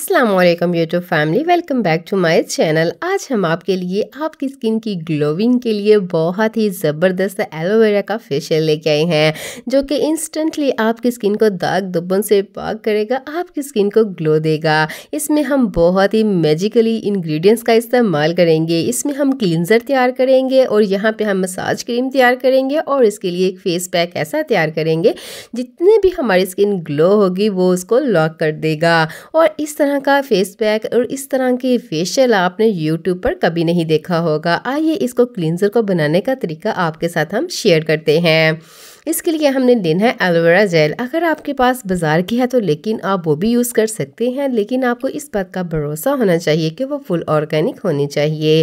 Aslam YouTube family welcome back to my channel आज हम आपके लिए आपकी स्किन की ग्लोविंग के लिए बहुत ही ज़बरदस्त एलोवेरा का फेशियल लेके आए हैं जो कि इंस्टेंटली आपकी स्किन को दाग दुबन से पाक करेगा आपकी स्किन को ग्लो देगा इसमें हम बहुत ही मैजिकली इंग्रेडिएंट्स का इस्तेमाल करेंगे इसमें हम क्लिनजर तैयार करेंगे और यहाँ पर हम मसाज क्रीम तैयार करेंगे और इसके लिए एक फेस पैक ऐसा तैयार करेंगे जितने भी हमारी स्किन ग्लो होगी वो उसको लॉक कर देगा और इस तरह तरह का फेस पैक और इस तरह की फेशियल आपने यूट्यूब पर कभी नहीं देखा होगा आइए इसको क्लिनजर को बनाने का तरीका आपके साथ हम शेयर करते हैं इसके लिए हमने लेना है एलोवेरा जेल अगर आपके पास बाज़ार की है तो लेकिन आप वो भी यूज़ कर सकते हैं लेकिन आपको इस बात का भरोसा होना चाहिए कि वो फुल ऑर्गेनिक होनी चाहिए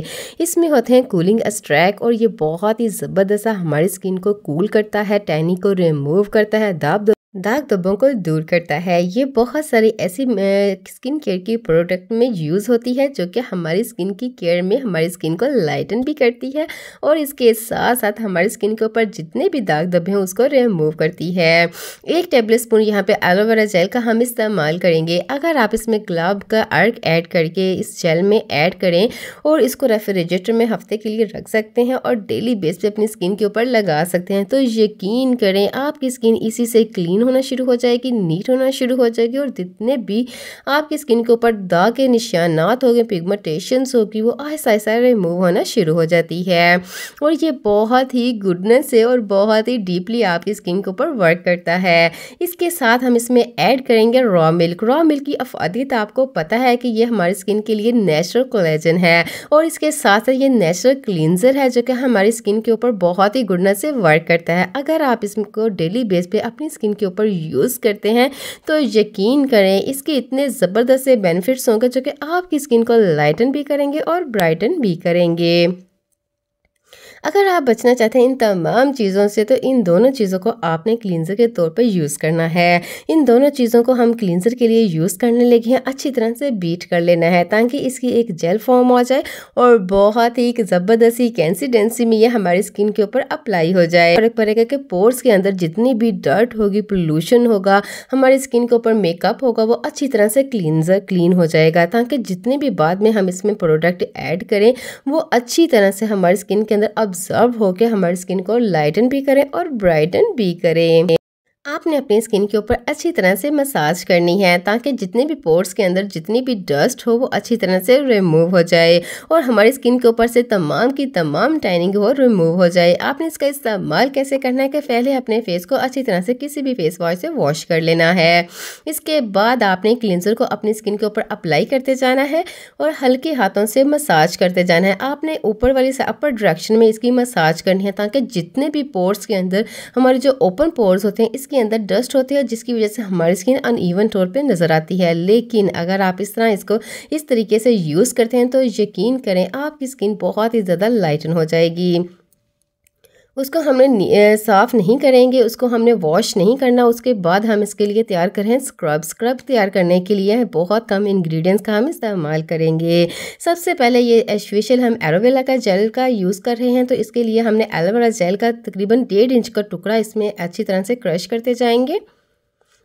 इसमें होते हैं कूलिंग स्ट्रैक और ये बहुत ही ज़बरदस्त हमारी स्किन को कूल करता है टैनी को रिमूव करता है दाब दाग धब्बों को दूर करता है ये बहुत सारी ऐसी स्किन केयर की प्रोडक्ट में यूज़ होती है जो कि हमारी स्किन की केयर में हमारी स्किन को लाइटन भी करती है और इसके साथ साथ हमारी स्किन के ऊपर जितने भी दाग धब्बे हैं उसको रिमूव करती है एक टेबल स्पून यहाँ पर एलोवेरा जेल का हम इस्तेमाल करेंगे अगर आप इसमें गुलाब का अर्क ऐड करके इस जेल में ऐड करें और इसको रेफ्रिजरेटर में हफ्ते के लिए रख सकते हैं और डेली बेस पर अपनी स्किन के ऊपर लगा सकते हैं तो यकीन करें आपकी स्किन इसी से क्लीन होना शुरू हो जाएगी नीट होना शुरू हो जाएगी और जितने भी आपकी स्किन के ऊपर दाग के निशानात हो गए पिगमेंटेशन होगी वो आहिस्ता आहिस्ता रिमूव होना शुरू हो जाती है और ये बहुत ही गुडनेस है और बहुत ही डीपली आपकी स्किन के ऊपर वर्क करता है इसके साथ हम इसमें ऐड करेंगे रॉ मिल्क रॉ मिल्क की अफादियत आपको पता है कि ये हमारी स्किन के लिए नेचुरल कोलेजन है और इसके साथ साथ ये नेचुरल क्लिनजर है जो कि हमारी स्किन के ऊपर बहुत ही गुडनेस से वर्क करता है अगर आप इसको डेली बेस पे अपनी स्किन के ऊपर यूज़ करते हैं तो यकीन करें इसके इतने ज़बरदस्त बेनिफिट्स होंगे जो कि आपकी स्किन को लाइटन भी करेंगे और ब्राइटन भी करेंगे अगर आप बचना चाहते हैं इन तमाम चीज़ों से तो इन दोनों चीज़ों को आपने क्लिनज़र के तौर पर यूज़ करना है इन दोनों चीज़ों को हम क्लिनज़र के लिए यूज़ करने लगे हैं अच्छी तरह से बीट कर लेना है ताकि इसकी एक जेल फॉर्म हो जाए और बहुत ही एक कैंसिडेंसी में यह हमारी स्किन के ऊपर अप्लाई हो जाए फ़र्क पड़ेगा कि पोर्स के अंदर जितनी भी डर्ट होगी पोल्यूशन होगा हमारी स्किन के ऊपर मेकअप होगा वो अच्छी तरह से क्लिनजर क्लीन हो जाएगा ताकि जितने भी बाद में हम इसमें प्रोडक्ट ऐड करें वो अच्छी तरह से हमारी स्किन के अंदर ऑब्जर्व होकर हमारी स्किन को लाइटन भी करें और ब्राइटन भी करें आपने अपनी स्किन के ऊपर अच्छी तरह से मसाज करनी है ताकि जितने भी पोर्ट्स के अंदर जितनी भी डस्ट हो वो अच्छी तरह से रिमूव हो जाए और हमारी स्किन के ऊपर से तमाम की तमाम टाइनिंग हो रिमूव हो जाए आपने इसका इस्तेमाल कैसे करना है कि पहले अपने फेस को अच्छी तरह से किसी भी फेस वॉश से वॉश कर लेना है इसके बाद आपने क्लिनजर को अपनी स्किन के ऊपर अप्लाई करते जाना है और हल्के हाथों से मसाज करते जाना है आपने ऊपर वाली अपर डायरेक्शन में इसकी मसाज करनी है ताकि जितने भी पोर्ट्स के अंदर हमारे जो ओपन पोर्स होते हैं इसकी के अंदर डस्ट होते हैं जिसकी वजह से हमारी स्किन ईवन तौर पे नज़र आती है लेकिन अगर आप इस तरह इसको इस तरीके से यूज़ करते हैं तो यकीन करें आपकी स्किन बहुत ही ज़्यादा लाइटन हो जाएगी उसको हमने साफ़ नहीं करेंगे उसको हमने वॉश नहीं करना उसके बाद हम इसके लिए तैयार करें स्क्रब स्क्रब तैयार करने के लिए बहुत कम इंग्रेडिएंट्स का हम इस्तेमाल करेंगे सबसे पहले ये एशफिशल हम एरोवेला का जेल का यूज़ कर रहे हैं तो इसके लिए हमने एलोवेरा जेल का तकरीबन डेढ़ इंच का टुकड़ा इसमें अच्छी तरह से क्रश करते जाएंगे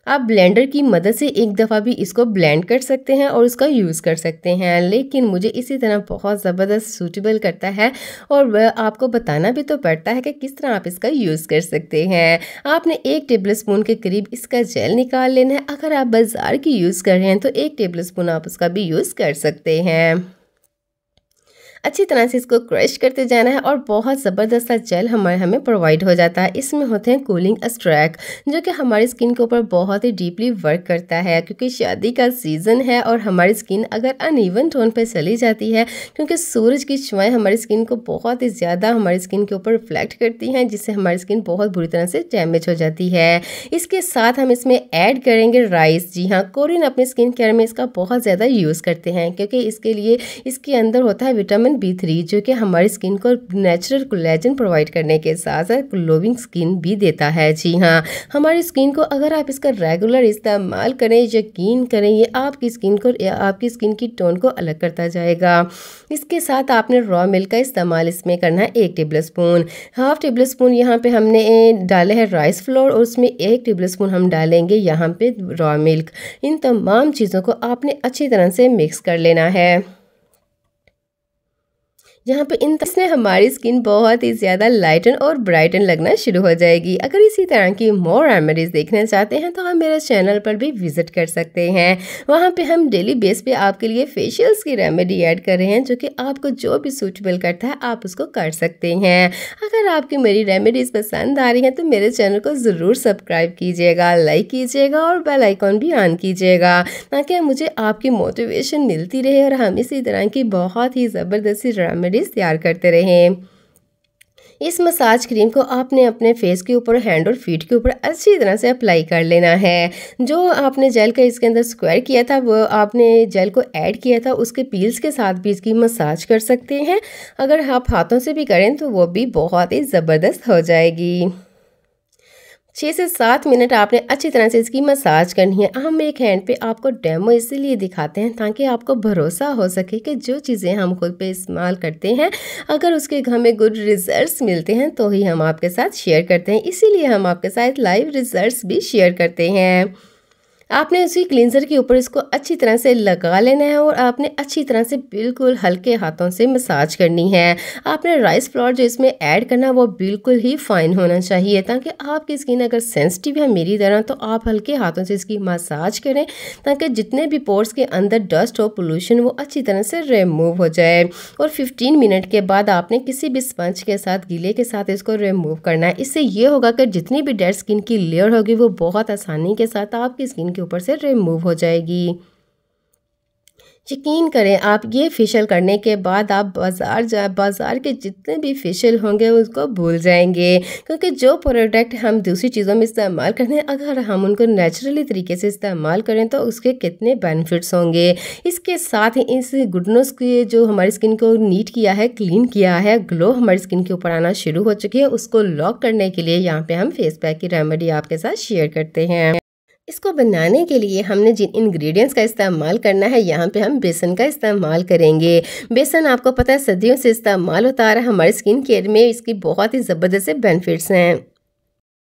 आप ब्लेंडर की मदद से एक दफ़ा भी इसको ब्लेंड कर सकते हैं और उसका यूज़ कर सकते हैं लेकिन मुझे इसी तरह बहुत ज़बरदस्त सूटेबल करता है और आपको बताना भी तो पड़ता है कि किस तरह आप इसका यूज़ कर सकते हैं आपने एक टेबल स्पून के करीब इसका जेल निकाल लेना है अगर आप बाज़ार की यूज़ कर रहे हैं तो एक टेबल स्पून आप उसका भी यूज़ कर सकते हैं अच्छी तरह से इसको क्रश करते जाना है और बहुत ज़बरदस्त सा जेल हमारे हमें प्रोवाइड हो जाता है इसमें होते हैं कूलिंग स्ट्रैक जो कि हमारी स्किन के ऊपर बहुत ही डीपली वर्क करता है क्योंकि शादी का सीज़न है और हमारी स्किन अगर अनइवन टोन पर चली जाती है क्योंकि सूरज की छुआएँ हमारी स्किन को बहुत ही ज़्यादा हमारी स्किन के ऊपर रिफ्लेक्ट करती हैं जिससे हमारी स्किन बहुत बुरी तरह से डैमेज हो जाती है इसके साथ हम इसमें ऐड करेंगे राइस जी हाँ कोरिन अपने स्किन केयर में इसका बहुत ज़्यादा यूज़ करते हैं क्योंकि इसके लिए इसके अंदर होता है विटामिन विटामिन बी थ्री जो कि हमारी स्किन को नेचुरल कोलेजन प्रोवाइड करने के साथ साथ ग्लोविंग स्किन भी देता है जी हाँ हमारी स्किन को अगर आप इसका रेगुलर इस्तेमाल करें यकीन करें ये आपकी स्किन को आपकी स्किन की टोन को अलग करता जाएगा इसके साथ आपने रॉ मिल्क का इस्तेमाल इसमें करना है एक tablespoon half tablespoon यहाँ पे हमने डाले हैं राइस फ्लोर और उसमें एक टेबल स्पून हम डालेंगे यहाँ पे रॉ मिल्क इन तमाम चीज़ों को आपने अच्छी तरह से मिक्स कर लेना है जहाँ पे इन इसमें हमारी स्किन बहुत ही ज़्यादा लाइटन और ब्राइटन लगना शुरू हो जाएगी अगर इसी तरह की मोर रेमेडीज़ देखना चाहते हैं तो हम मेरे चैनल पर भी विज़िट कर सकते हैं वहाँ पे हम डेली बेस पे आपके लिए फेशियल्स की रेमेडी ऐड कर रहे हैं जो कि आपको जो भी सूटेबल करता है आप उसको कर सकते हैं अगर आपकी मेरी रेमेडीज़ पसंद आ रही हैं तो मेरे चैनल को ज़रूर सब्सक्राइब कीजिएगा लाइक कीजिएगा और बेल आइकॉन भी ऑन कीजिएगा ताकि मुझे आपकी मोटिवेशन मिलती रहे और हम इसी तरह की बहुत ही ज़बरदस्ती रेमेडी रेमेडीज तैयार करते रहें इस मसाज क्रीम को आपने अपने फेस के ऊपर हैंड और फीट के ऊपर अच्छी तरह से अप्लाई कर लेना है जो आपने जेल का इसके अंदर स्क्वायर किया था वो आपने जेल को ऐड किया था उसके पील्स के साथ भी इसकी मसाज कर सकते हैं अगर आप हाथों से भी करें तो वो भी बहुत ही ज़बरदस्त हो जाएगी छः से सात मिनट आपने अच्छी तरह से इसकी मसाज करनी है हम एक हैंड पे आपको डेमो इसीलिए दिखाते हैं ताकि आपको भरोसा हो सके कि जो चीज़ें हम खुद पे इस्तेमाल करते हैं अगर उसके हमें गुड रिजल्ट्स मिलते हैं तो ही हम आपके साथ शेयर करते हैं इसीलिए हम आपके साथ लाइव रिजल्ट्स भी शेयर करते हैं आपने उसी क्लिनज़र के ऊपर इसको अच्छी तरह से लगा लेना है और आपने अच्छी तरह से बिल्कुल हल्के हाथों से मसाज करनी है आपने राइस फ्लॉर जो इसमें ऐड करना वो बिल्कुल ही फाइन होना चाहिए ताकि आपकी स्किन अगर सेंसिटिव है मेरी तरह तो आप हल्के हाथों से इसकी मसाज करें ताकि जितने भी पोर्ट्स के अंदर डस्ट हो पोल्यूशन वो अच्छी तरह से रिमूव हो जाए और फिफ्टीन मिनट के बाद आपने किसी भी स्पंज के साथ गीले के साथ इसको रिमूव करना है इससे ये होगा कि जितनी भी डेड स्किन की लेयर होगी वो बहुत आसानी के साथ आपकी स्किन के के ऊपर से रिमूव हो जाएगी यकीन करें आप ये फेशियल करने के बाद आप बाज़ार जा बाज़ार के जितने भी फेशियल होंगे उसको भूल जाएंगे क्योंकि जो प्रोडक्ट हम दूसरी चीज़ों में इस्तेमाल करते हैं अगर हम उनको नेचुरली तरीके से इस्तेमाल करें तो उसके कितने बेनिफिट्स होंगे इसके साथ ही इस गुडनेस के जो हमारी स्किन को नीट किया है क्लीन किया है ग्लो हमारी स्किन के ऊपर आना शुरू हो चुकी है उसको लॉक करने के लिए यहाँ पर हम फेस पैक की रेमेडी आपके साथ शेयर करते हैं इसको बनाने के लिए हमने जिन इंग्रेडिएंट्स का इस्तेमाल करना है यहाँ पे हम बेसन का इस्तेमाल करेंगे बेसन आपको पता है सदियों से इस्तेमाल होता आ रहा है हमारे स्किन केयर में इसकी बहुत ही ज़बरदस्त बेनिफिट्स हैं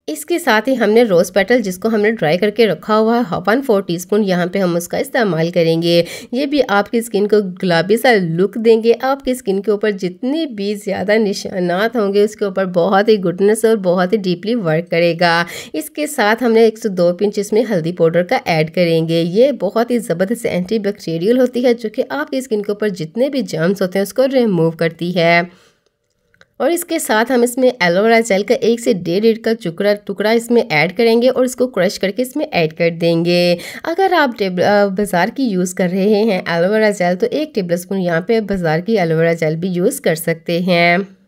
इसके साथ ही हमने रोज़ पेटल जिसको हमने ड्राई करके रखा हुआ है वन फोर टी स्पून यहाँ पर हम उसका इस्तेमाल करेंगे ये भी आपकी स्किन को गुलाबी सा लुक देंगे आपकी स्किन के ऊपर जितने भी ज़्यादा निशानात होंगे उसके ऊपर बहुत ही गुडनेस और बहुत ही डीपली वर्क करेगा इसके साथ हमने एक सौ दो पिंच इसमें हल्दी पाउडर का ऐड करेंगे ये बहुत ही ज़बरदस्त एंटी बैक्टीरियल होती है जो कि आपकी स्किन के ऊपर जितने भी जर्म्स होते हैं उसको रिमूव करती है और इसके साथ हम इसमें एलोवेरा जेल का एक से डेढ़ डेढ़ का चुकड़ा टुकड़ा इसमें ऐड करेंगे और इसको क्रश करके इसमें ऐड कर देंगे अगर आप बाज़ार की यूज़ कर रहे हैं एलोवेरा जेल तो एक टेबल स्पून यहाँ पर बाज़ार की एलोवेरा जेल भी यूज़ कर सकते हैं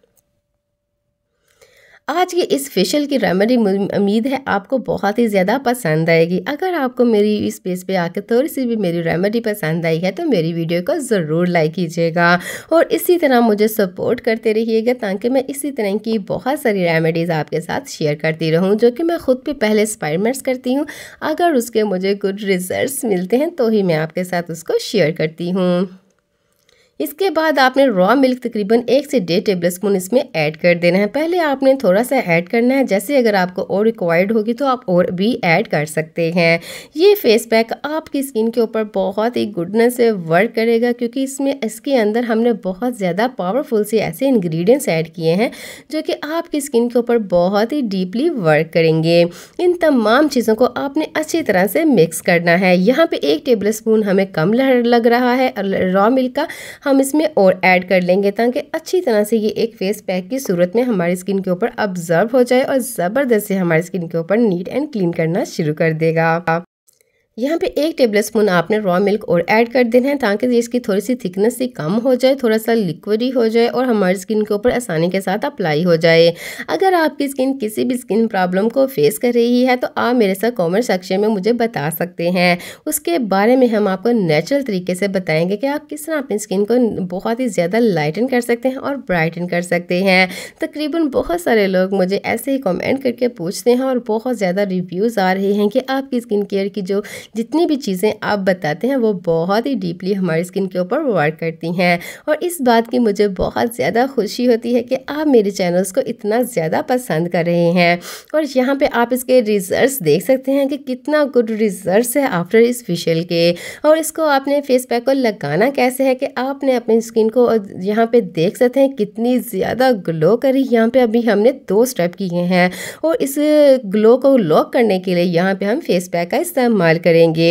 आज की इस फेशियल की रेमेडी उम्मीद है आपको बहुत ही ज़्यादा पसंद आएगी अगर आपको मेरी इस पेज पे आकर थोड़ी सी भी मेरी रेमेडी पसंद आई है तो मेरी वीडियो को ज़रूर लाइक कीजिएगा और इसी तरह मुझे सपोर्ट करते रहिएगा ताकि मैं इसी तरह की बहुत सारी रेमेडीज़ आपके साथ शेयर करती रहूँ जो कि मैं ख़ुद पर पहले एक्सपेरिमेंट्स करती हूँ अगर उसके मुझे गुड रिजल्ट मिलते हैं तो ही मैं आपके साथ उसको शेयर करती हूँ इसके बाद आपने रॉ मिल्क तकरीबन एक से डेढ़ टेबल स्पून इसमें ऐड कर देना है पहले आपने थोड़ा सा ऐड करना है जैसे अगर आपको और रिक्वायर्ड होगी तो आप और भी ऐड कर सकते हैं ये फेस पैक आपकी स्किन के ऊपर बहुत ही गुडनेस से वर्क करेगा क्योंकि इसमें इसके अंदर हमने बहुत ज़्यादा पावरफुल से ऐसे इन्ग्रीडियंट्स ऐड किए हैं जो कि आपकी स्किन के ऊपर बहुत ही डीपली वर्क करेंगे इन तमाम चीज़ों को आपने अच्छी तरह से मिक्स करना है यहाँ पर एक टेबल स्पून हमें कम लग रहा है रॉ मिल्क का हम हम इसमें और ऐड कर लेंगे ताकि अच्छी तरह से ये एक फेस पैक की सूरत में हमारी स्किन के ऊपर ऑब्जर्व हो जाए और ज़बरदस्त से हमारी स्किन के ऊपर नीट एंड क्लीन करना शुरू कर देगा यहाँ पे एक टेबल स्पून आपने रॉ मिल्क और ऐड कर देना है ताकि इसकी थोड़ी सी थिकनेस से कम हो जाए थोड़ा सा लिक्विडी हो जाए और हमारी स्किन के ऊपर आसानी के साथ अप्लाई हो जाए अगर आपकी स्किन किसी भी स्किन प्रॉब्लम को फेस कर रही है तो आप मेरे साथ कॉमेंट सेक्शन में मुझे बता सकते हैं उसके बारे में हम आपको नेचुरल तरीके से बताएँगे कि आप किस तरह अपनी स्किन को बहुत ही ज़्यादा लाइटन कर सकते हैं और ब्राइटन कर सकते हैं तकरीबन बहुत सारे लोग मुझे ऐसे ही कॉमेंट करके पूछते हैं और बहुत ज़्यादा रिव्यूज़ आ रहे हैं कि आपकी स्किन केयर की जो जितनी भी चीज़ें आप बताते हैं वो बहुत ही डीपली हमारी स्किन के ऊपर वर्क करती हैं और इस बात की मुझे बहुत ज़्यादा खुशी होती है कि आप मेरे चैनल्स को इतना ज़्यादा पसंद कर रहे हैं और यहाँ पर आप इसके रिजल्ट देख सकते हैं कि कितना गुड रिजल्ट है आफ्टर इस फेशियल के और इसको आपने फेस पैक को लगाना कैसे है कि आपने अपनी स्किन को यहाँ पर देख सकते हैं कितनी ज़्यादा ग्लो करी यहाँ पे अभी हमने दो स्टेप किए हैं और इस ग्लो को लॉक करने के लिए यहाँ पे हम फेस पैक का इस्तेमाल कर करेंगे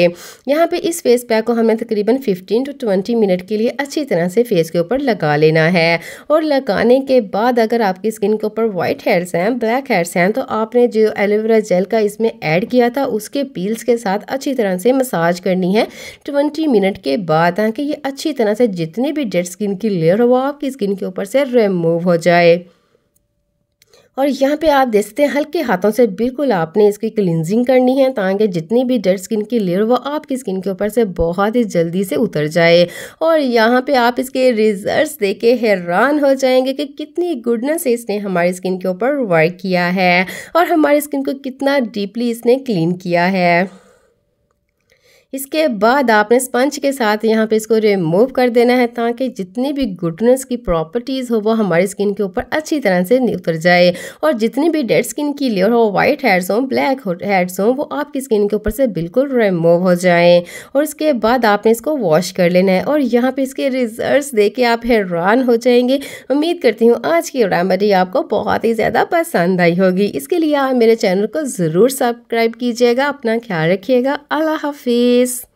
यहाँ पे इस फेस पैक को हमें तकरीबन 15 टू 20 मिनट के लिए अच्छी तरह से फेस के ऊपर लगा लेना है और लगाने के बाद अगर आपकी स्किन के ऊपर वाइट हेयर्स हैं ब्लैक हेयर्स हैं तो आपने जो एलोवेरा जेल का इसमें ऐड किया था उसके पील्स के साथ अच्छी तरह से मसाज करनी है ट्वेंटी मिनट के बाद ताकि ये अच्छी तरह से जितनी भी डेड स्किन की लेयर हो वो आपकी स्किन के ऊपर से रिमूव हो जाए और यहाँ पे आप देख सकते हैं हल्के हाथों से बिल्कुल आपने इसकी क्लिनजिंग करनी है ताकि जितनी भी डेड स्किन की लेयर वो आपकी स्किन के ऊपर से बहुत ही जल्दी से उतर जाए और यहाँ पे आप इसके रिजल्ट देख के हैरान हो जाएंगे कि कितनी गुडनेस इसने हमारी स्किन के ऊपर वर्क किया है और हमारी स्किन को कितना डीपली इसने क्लीन किया है इसके बाद आपने स्पंज के साथ यहाँ पे इसको रिमूव कर देना है ताकि जितनी भी गुडनेस की प्रॉपर्टीज़ हो वो हमारी स्किन के ऊपर अच्छी तरह से उतर जाए और जितनी भी डेड स्किन की लेयर हो वाइट हेड्स हों ब्लैक हेड्स हों वो आपकी स्किन के ऊपर से बिल्कुल रिमूव हो जाएँ और इसके बाद आपने इसको वॉश कर लेना है और यहाँ पर इसके रिजल्ट देख के आप हैरान हो जाएंगे उम्मीद करती हूँ आज की रेमेडी आपको बहुत ही ज़्यादा पसंद आई होगी इसके लिए आप मेरे चैनल को ज़रूर सब्सक्राइब कीजिएगा अपना ख्याल रखिएगा अल्लाह हाफिज़ this